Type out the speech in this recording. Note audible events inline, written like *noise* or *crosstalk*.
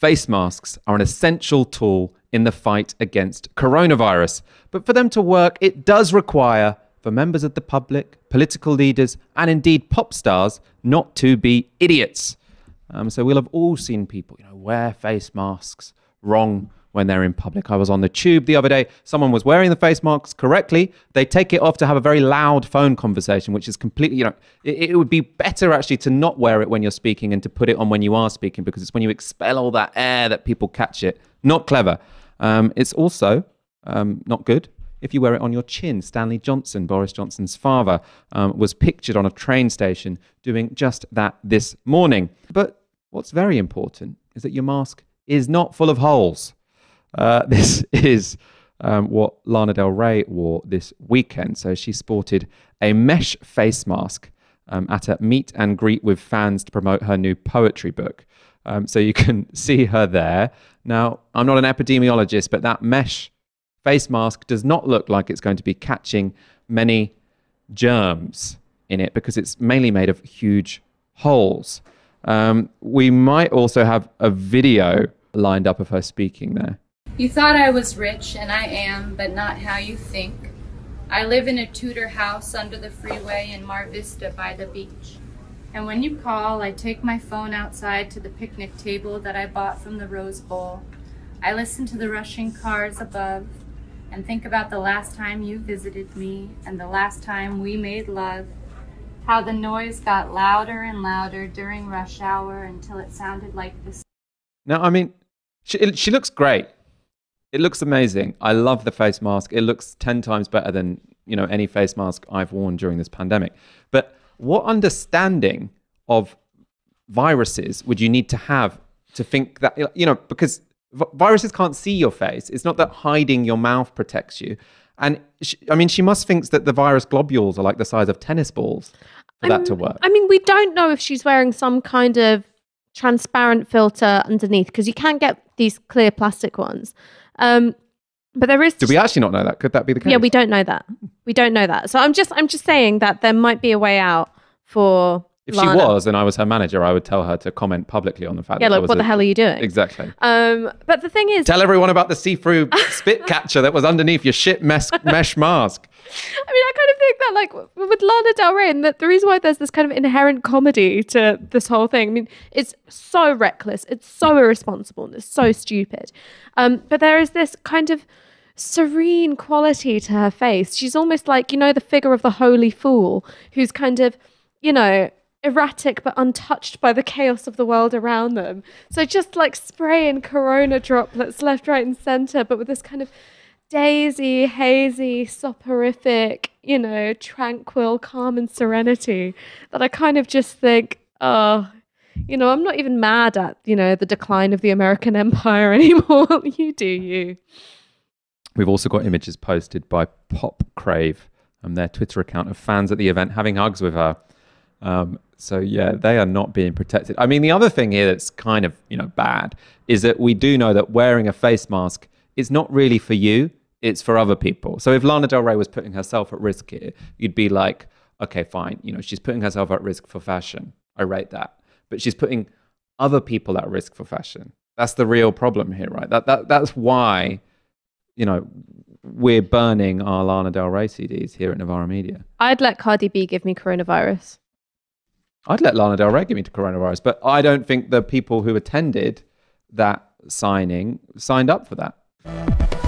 face masks are an essential tool in the fight against coronavirus. But for them to work, it does require for members of the public, political leaders, and indeed pop stars not to be idiots. Um, so we'll have all seen people, you know, wear face masks, wrong when they're in public. I was on the tube the other day. Someone was wearing the face masks correctly. They take it off to have a very loud phone conversation, which is completely, you know, it, it, would be better actually to not wear it when you're speaking and to put it on when you are speaking because it's when you expel all that air that people catch it. Not clever. Um, it's also um, not good if you wear it on your chin. Stanley Johnson, Boris Johnson's father, um, was pictured on a train station doing just that this morning. But what's very important is that your mask is not full of holes. Uh, *laughs* this is um, what Lana Del Rey wore this weekend. So she sported a mesh face mask um, at a meet and greet with fans to promote her new poetry book. Um, so you *laughs* can see her there. Now, I'm not an epidemiologist, but that mesh face mask does not look like it's going to be catching many germs in it because it's mainly made of huge holes. Um, we might also have a video lined up of her speaking there. You thought I was rich, and I am, but not how you think. I live in a Tudor house under the freeway in Mar Vista by the beach. And when you call, I take my phone outside to the picnic table that I bought from the Rose Bowl. I listen to the rushing cars above and think about the last time you visited me and the last time we made love. How the noise got louder and louder during rush hour until it sounded like this. Now, I mean, she, she looks great. It looks amazing. I love the face mask. It looks 10 times better than, you know, any face mask I've worn during this pandemic. But what understanding of viruses would you need to have to think that you know because viruses can't see your face it's not that hiding your mouth protects you and she, i mean she must think that the virus globules are like the size of tennis balls for I'm, that to work i mean we don't know if she's wearing some kind of transparent filter underneath because you can not get these clear plastic ones. Um, but there is. Do we actually not know that? Could that be the case? Yeah, we don't know that. We don't know that. So I'm just I'm just saying that there might be a way out for. If Lana. she was and I was her manager, I would tell her to comment publicly on the fact. Yeah, that like what a, the hell are you doing? Exactly. Um, but the thing is, tell everyone about the see-through spit *laughs* catcher that was underneath your shit mes- mesh mask. I mean, I kind think that like with Lana Del Rey, and the, the reason why there's this kind of inherent comedy to this whole thing. I mean, it's so reckless, it's so irresponsible, and it's so stupid. Um, but there is this kind of serene quality to her face. She's almost like you know the figure of the holy fool, who's kind of you know erratic but untouched by the chaos of the world around them. So just like spraying corona droplets left, right, and center, but with this kind of daisy, hazy, soporific, you know, tranquil, calm, and serenity that I kind of just think, oh, you know, I'm not even mad at, you know, the decline of the American *laughs* empire anymore. *laughs* you do you. We've also got images posted by Pop Crave and um, their Twitter account of fans at the event having hugs with her. Um, so yeah, they are not being protected. I mean, the other thing here that's kind of you know bad is that we do know that wearing a face mask is not really for you it's for other people. So if Lana Del Rey was putting herself at risk here, you'd be like, okay, fine. You know, she's putting herself at risk for fashion. I rate that. But she's putting other people at risk for fashion. That's the real problem here, right? That, that, that's why, you know, we're burning our Lana Del Rey CDs here at Navara Media. I'd let Cardi B give me coronavirus. I'd let Lana Del Rey give me to coronavirus, but I don't think the people who attended that signing signed up for that.